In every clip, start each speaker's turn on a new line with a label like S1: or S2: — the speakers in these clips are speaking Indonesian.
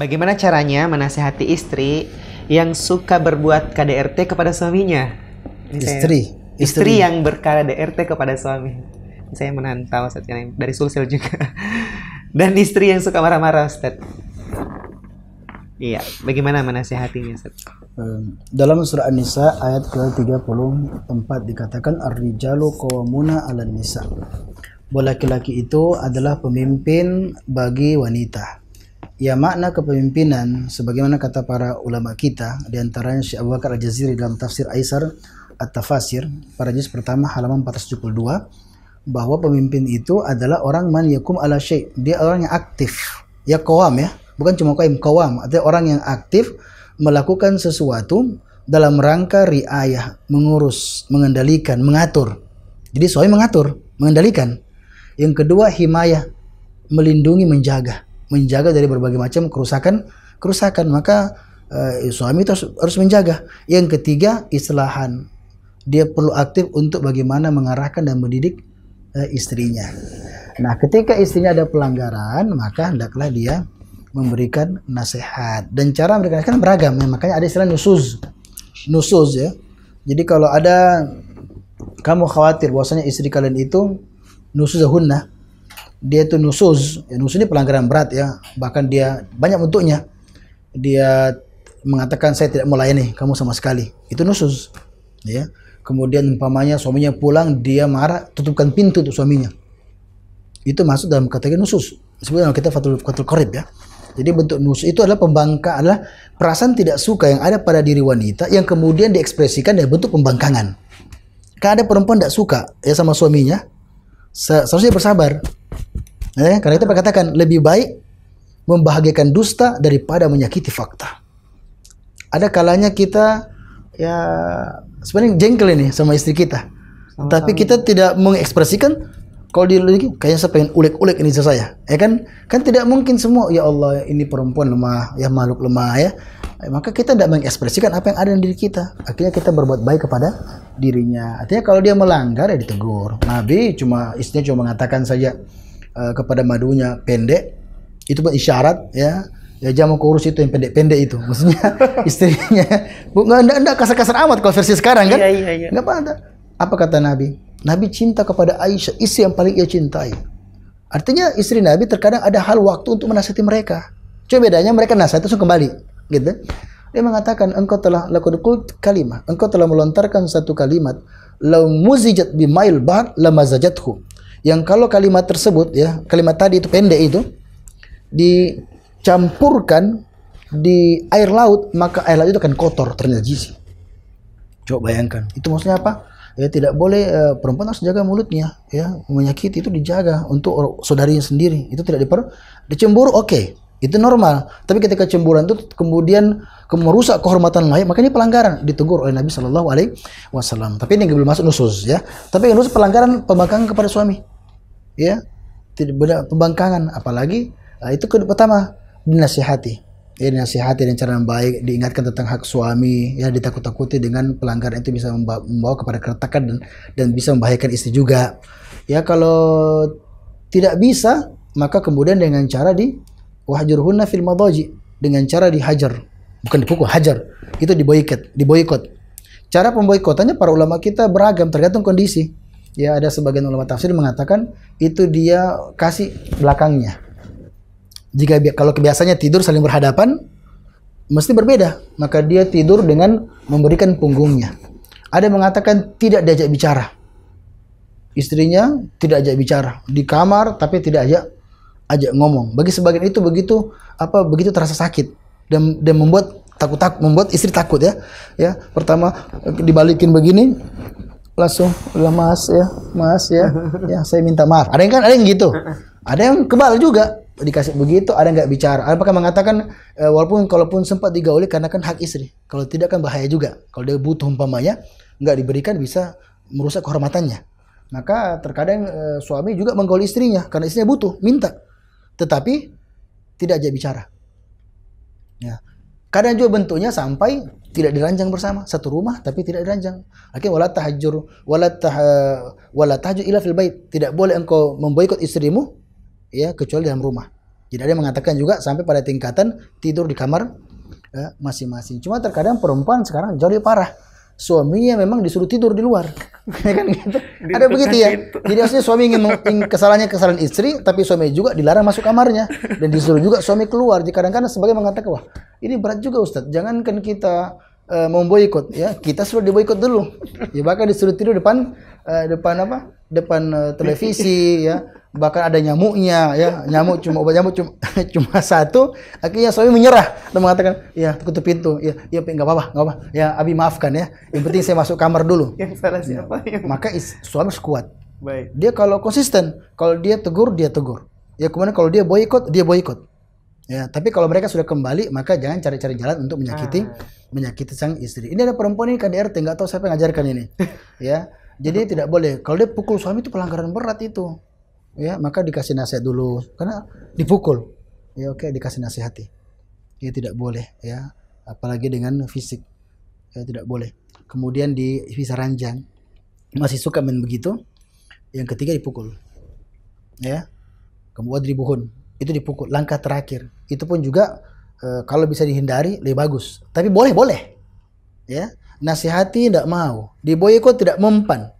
S1: Bagaimana caranya menasehati istri yang suka berbuat KDRT kepada suaminya? istri. istri. Istri yang berKDRT kepada suami. Saya menantau Ustaz dari Sulsel juga. Dan istri yang suka marah-marah Ustaz. Iya, bagaimana menasehatinya Ustaz? Dalam surah An-Nisa ayat ke-34 dikatakan ar-rijalu qawamuna al nisa. Bahwa laki-laki itu adalah pemimpin bagi wanita ya makna kepemimpinan sebagaimana kata para ulama kita diantaranya Syekh Abu Bakar Al-Jaziri dalam tafsir Aisar At-Tafasir pada juz pertama halaman 472 bahwa pemimpin itu adalah orang man yakum ala syekh dia orang yang aktif ya kawam ya bukan cuma kawam kawam artinya orang yang aktif melakukan sesuatu dalam rangka riayah mengurus mengendalikan mengatur jadi suami mengatur mengendalikan yang kedua himayah melindungi menjaga menjaga dari berbagai macam kerusakan kerusakan maka eh, suami itu harus, harus menjaga yang ketiga istilahan dia perlu aktif untuk bagaimana mengarahkan dan mendidik uh, istrinya nah ketika istrinya ada pelanggaran maka hendaklah dia memberikan nasihat dan cara memberikan nasihat kan beragam ya. makanya ada istilah nusuz nusuz ya jadi kalau ada kamu khawatir bahwasanya istri kalian itu nusuzahunna dia itu nusuz ya, nusuz ini pelanggaran berat ya bahkan dia banyak bentuknya dia mengatakan saya tidak melayani kamu sama sekali itu nusuz ya kemudian umpamanya suaminya pulang dia marah tutupkan pintu untuk suaminya itu masuk dalam kategori nusuz. sebenarnya kita fatul fatul korib ya jadi bentuk nusuz itu adalah pembangkang adalah perasaan tidak suka yang ada pada diri wanita yang kemudian diekspresikan dalam bentuk pembangkangan Kalau ada perempuan tidak suka ya sama suaminya seharusnya bersabar Eh, karena itu katakan lebih baik membahagiakan dusta daripada menyakiti fakta. Ada kalanya kita ya sebenarnya jengkel ini sama istri kita. Sama-sama. Tapi kita tidak mengekspresikan kalau lagi kayaknya saya pengen ulek-ulek ini saya ya kan kan tidak mungkin semua ya Allah ini perempuan lemah ya makhluk lemah ya eh, maka kita tidak mengekspresikan apa yang ada di diri kita akhirnya kita berbuat baik kepada dirinya artinya kalau dia melanggar ya ditegur Nabi cuma istrinya cuma mengatakan saja Eh, kepada madunya pendek itu isyarat ya ya jamu kurus itu yang pendek-pendek itu maksudnya istrinya bu nggak enggak, enggak kasar-kasar amat kalau versi sekarang kan iya, iya, iya. nggak apa apa kata Nabi Nabi cinta kepada Aisyah istri yang paling ia cintai artinya istri Nabi terkadang ada hal waktu untuk menasihati mereka coba bedanya mereka nasihat langsung kembali gitu dia mengatakan engkau telah lakukan kalimat engkau telah melontarkan satu kalimat lau muzijat bimail la lamazajathu yang kalau kalimat tersebut ya kalimat tadi itu pendek itu dicampurkan di air laut maka air laut itu akan kotor ternyata jizi coba bayangkan itu maksudnya apa ya tidak boleh e, perempuan harus jaga mulutnya ya menyakiti itu dijaga untuk saudarinya sendiri itu tidak diper dicembur oke okay. itu normal tapi ketika cemburan itu kemudian merusak kehormatan lain makanya pelanggaran ditegur oleh Nabi Shallallahu Alaihi Wasallam tapi ini belum masuk nusus ya tapi yang pelanggaran pembangkangan kepada suami ya tidak boleh pembangkangan apalagi nah, itu kedua pertama dinasihati ya dinasihati dengan cara yang baik diingatkan tentang hak suami ya ditakut-takuti dengan pelanggaran itu bisa membawa, kepada keretakan dan dan bisa membahayakan istri juga ya kalau tidak bisa maka kemudian dengan cara di wahjurhunna fil madaji dengan cara dihajar bukan dipukul hajar itu diboikot diboikot cara pemboikotannya para ulama kita beragam tergantung kondisi ya ada sebagian ulama tafsir mengatakan itu dia kasih belakangnya. Jika kalau kebiasaannya tidur saling berhadapan, mesti berbeda. Maka dia tidur dengan memberikan punggungnya. Ada yang mengatakan tidak diajak bicara. Istrinya tidak ajak bicara di kamar, tapi tidak ajak ajak ngomong. Bagi sebagian itu begitu apa begitu terasa sakit dan dan membuat takut takut membuat istri takut ya. Ya, pertama dibalikin begini, langsung udah mas ya mas ya ya saya minta maaf ada yang kan ada yang gitu ada yang kebal juga dikasih begitu ada nggak bicara ada yang mengatakan e, walaupun kalaupun sempat digauli karena kan hak istri kalau tidak kan bahaya juga kalau dia butuh umpamanya nggak diberikan bisa merusak kehormatannya maka terkadang e, suami juga menggauli istrinya karena istrinya butuh minta tetapi tidak aja bicara ya Kadang juga bentuknya sampai tidak diranjang bersama satu rumah tapi tidak diranjang. Akhirnya wala tahajur wala tah wala tahajur fil bait. Tidak boleh engkau memboikot istrimu ya kecuali dalam rumah. Jadi ada yang mengatakan juga sampai pada tingkatan tidur di kamar ya, masing-masing. Cuma terkadang perempuan sekarang jauh lebih parah suaminya memang disuruh tidur di luar. Ya kan gitu. Ada begitu ya. Jadi maksudnya suami ingin kesalahannya kesalahan istri, tapi suami juga dilarang masuk kamarnya dan disuruh juga suami keluar. Jadi kadang-kadang sebagai mengatakan wah ini berat juga Ustadz. Jangankan kita uh, eh, mau boikot ya, kita sudah diboykot dulu. Ya bahkan disuruh tidur depan uh, depan apa? depan uh, televisi ya bahkan ada nyamuknya ya nyamuk cuma obat nyamuk cuma, cuma satu akhirnya suami menyerah dan mengatakan ya tutup pintu ya ya nggak apa-apa nggak apa ya abi maafkan ya yang penting saya masuk kamar dulu yang salah ya. siapa ya. maka is, suami kuat Baik. dia kalau konsisten kalau dia tegur dia tegur ya kemudian kalau dia boykot dia boykot ya tapi kalau mereka sudah kembali maka jangan cari-cari jalan untuk menyakiti ah. menyakiti sang istri ini ada perempuan ini KDRT kan nggak tahu siapa yang ngajarkan ini ya jadi tidak boleh. Kalau dia pukul suami itu pelanggaran berat itu. Ya, maka dikasih nasihat dulu karena dipukul. Ya oke, okay, dikasih nasihat. Ya tidak boleh ya, apalagi dengan fisik. Ya tidak boleh. Kemudian di bisa ranjang masih suka main begitu. Yang ketiga dipukul. Ya. Kemudian dibuhun. Itu dipukul langkah terakhir. Itu pun juga eh, kalau bisa dihindari lebih bagus. Tapi boleh boleh. Ya nasihati tidak mau, diboikot tidak mempan.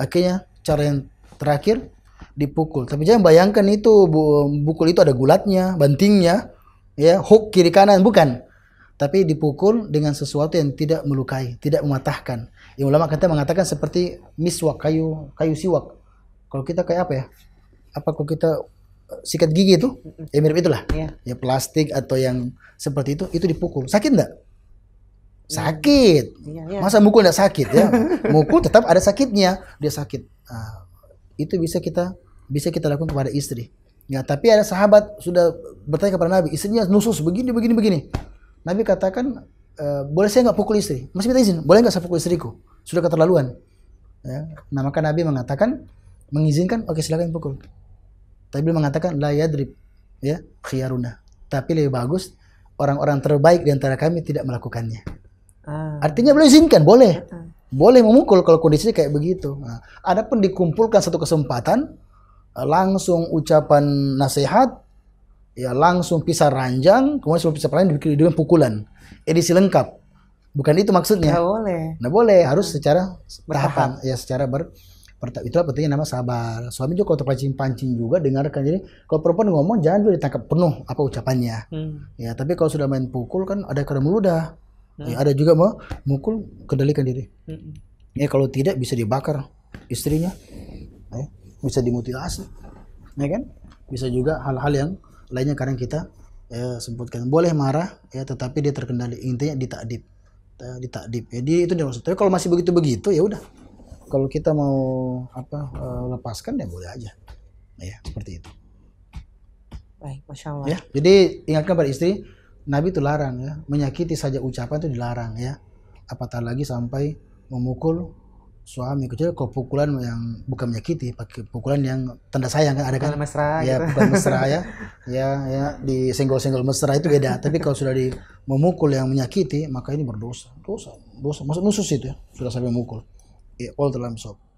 S1: Akhirnya cara yang terakhir dipukul. Tapi jangan bayangkan itu bu, bukul itu ada gulatnya, bantingnya, ya hook kiri kanan bukan. Tapi dipukul dengan sesuatu yang tidak melukai, tidak mematahkan. Yang ulama kata mengatakan seperti miswak kayu kayu siwak. Kalau kita kayak apa ya? Apa kalau kita eh, sikat gigi itu? Ya mirip itulah. Ya, ya plastik atau yang seperti itu itu dipukul. Sakit enggak? Ya. sakit. Iya, iya. Masa mukul tidak sakit ya? mukul tetap ada sakitnya. Dia sakit. Nah, itu bisa kita bisa kita lakukan kepada istri. Ya, tapi ada sahabat sudah bertanya kepada Nabi, istrinya nusus begini begini begini. Nabi katakan, e, boleh saya nggak pukul istri? Masih minta izin, boleh nggak saya pukul istriku? Sudah keterlaluan. Ya. Nah maka Nabi mengatakan, mengizinkan, oke silakan pukul. Tapi beliau mengatakan, la ya khiyaruna. Tapi lebih bagus orang-orang terbaik di antara kami tidak melakukannya. Ah. Artinya boleh izinkan, boleh. Ah. Boleh memukul kalau kondisinya kayak begitu. Nah, pun dikumpulkan satu kesempatan, eh, langsung ucapan nasihat, ya langsung pisah ranjang, kemudian sebelum pisah ranjang dibikin dengan pukulan. Edisi lengkap. Bukan itu maksudnya. Nggak boleh. Nggak boleh, harus ah. secara tahapan. Ya, secara ber itulah pentingnya nama sabar. Suami juga kalau terpancing-pancing juga dengarkan. Jadi kalau perempuan ngomong jangan dulu ditangkap penuh apa ucapannya. Hmm. Ya, tapi kalau sudah main pukul kan ada kada meludah. Hmm. Ya, ada juga memukul kendalikan diri. Hmm. Ya kalau tidak bisa dibakar istrinya, ya, bisa dimutilasi, ya kan? Bisa juga hal-hal yang lainnya kadang kita ya, sebutkan boleh marah ya tetapi dia terkendali intinya ditakdib ditakdib jadi ya, itu dia tapi kalau masih begitu begitu ya udah kalau kita mau apa e, lepaskan ya boleh aja ya seperti itu baik masya allah ya jadi ingatkan pada istri Nabi itu larang ya, menyakiti saja ucapan itu dilarang ya. Apatah lagi sampai memukul suami kecuali kalau pukulan yang bukan menyakiti pakai pukulan yang tanda sayang kan ada kan mesra ya gitu. bukan mesra ya ya ya di senggol-senggol mesra itu beda tapi kalau sudah di memukul yang menyakiti maka ini berdosa dosa dosa maksud nusus itu ya sudah sampai memukul ya all dalam sob